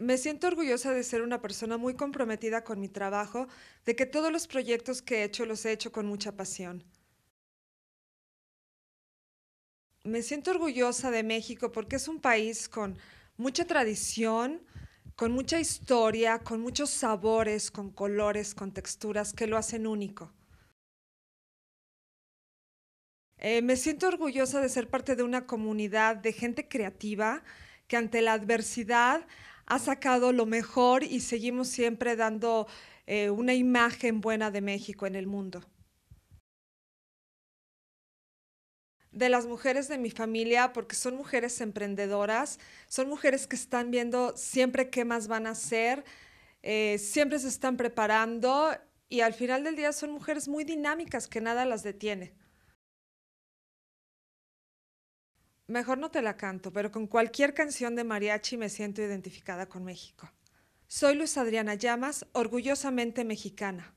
Me siento orgullosa de ser una persona muy comprometida con mi trabajo, de que todos los proyectos que he hecho los he hecho con mucha pasión. Me siento orgullosa de México porque es un país con mucha tradición, con mucha historia, con muchos sabores, con colores, con texturas que lo hacen único. Eh, me siento orgullosa de ser parte de una comunidad de gente creativa que ante la adversidad ha sacado lo mejor y seguimos siempre dando eh, una imagen buena de México en el mundo. de las mujeres de mi familia porque son mujeres emprendedoras, son mujeres que están viendo siempre qué más van a hacer, eh, siempre se están preparando y al final del día son mujeres muy dinámicas que nada las detiene. Mejor no te la canto, pero con cualquier canción de mariachi me siento identificada con México. Soy Luz Adriana Llamas, orgullosamente mexicana.